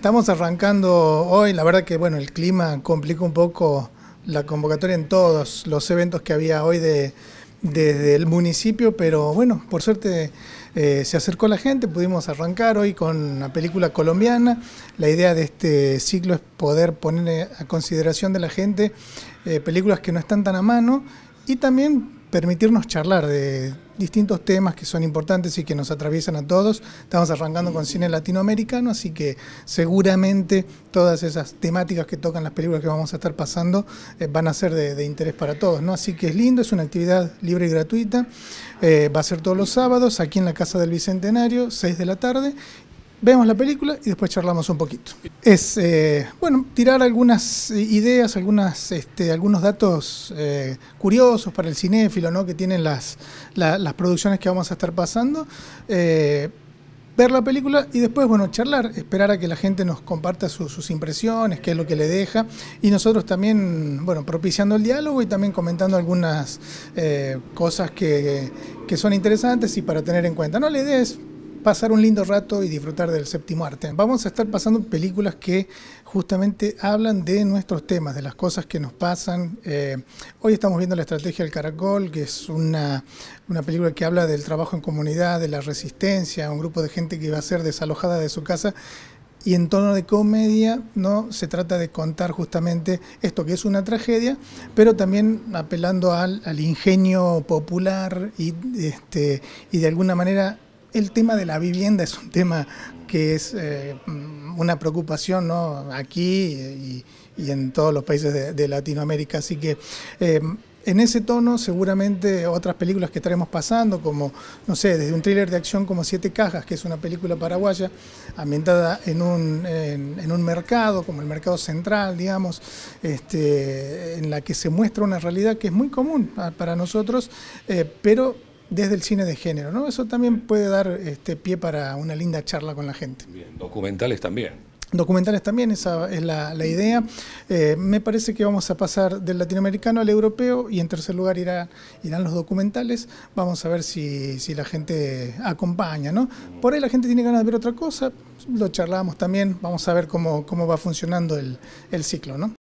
Estamos arrancando hoy, la verdad que bueno, el clima complica un poco la convocatoria en todos los eventos que había hoy de, desde el municipio, pero bueno, por suerte eh, se acercó la gente, pudimos arrancar hoy con una película colombiana. La idea de este ciclo es poder poner a consideración de la gente eh, películas que no están tan a mano y también permitirnos charlar de distintos temas que son importantes y que nos atraviesan a todos. Estamos arrancando con cine latinoamericano, así que seguramente todas esas temáticas que tocan las películas que vamos a estar pasando eh, van a ser de, interés para todos, ¿no? Así que es lindo, es una actividad libre y gratuita, eh, va a ser todos los sábados aquí en la Casa del Bicentenario, 6 de la tarde, vemos la película y después charlamos un poquito. Es, eh, bueno, tirar algunas eh, ideas, algunas, este, algunos datos eh, curiosos para el cinéfilo, ¿no? Que tienen las, las producciones que vamos a estar pasando. ver la película y después, bueno, charlar, esperar a que la gente nos comparta sus impresiones, qué es lo que le deja, y nosotros también, bueno, propiciando el diálogo y también comentando algunas cosas que, que, son interesantes y para tener en cuenta. No, la idea es pasar un lindo rato y disfrutar del séptimo arte. Vamos a estar pasando películas que justamente hablan de nuestros temas, de las cosas que nos pasan. Eh, hoy estamos viendo La Estrategia del Caracol, que es una, película que habla del trabajo en comunidad, de la resistencia, un grupo de gente que va a ser desalojada de su casa y en tono de comedia, ¿no? Se trata de contar justamente esto que es una tragedia, pero también apelando al, ingenio popular y, este, y de alguna manera el tema de la vivienda es un tema que es eh, una preocupación ¿no? aquí y, en todos los países de, Latinoamérica. Así que eh, en ese tono seguramente otras películas que estaremos pasando, como, no sé, desde un thriller de acción como Siete Cajas, que es una película paraguaya, ambientada en un, mercado, como el mercado central, digamos, este, en la que se muestra una realidad que es muy común para nosotros, eh, pero desde el cine de género, ¿no? Eso también puede dar este, pie para una linda charla con la gente. Bien, documentales también documentales también, esa es la, idea. Eh, me parece que vamos a pasar del latinoamericano al europeo y en tercer lugar irán los documentales. Vamos a ver si, la gente acompaña, ¿no? Por ahí la gente tiene ganas de ver otra cosa, lo charlamos también, vamos a ver cómo, va funcionando el ciclo, ¿no?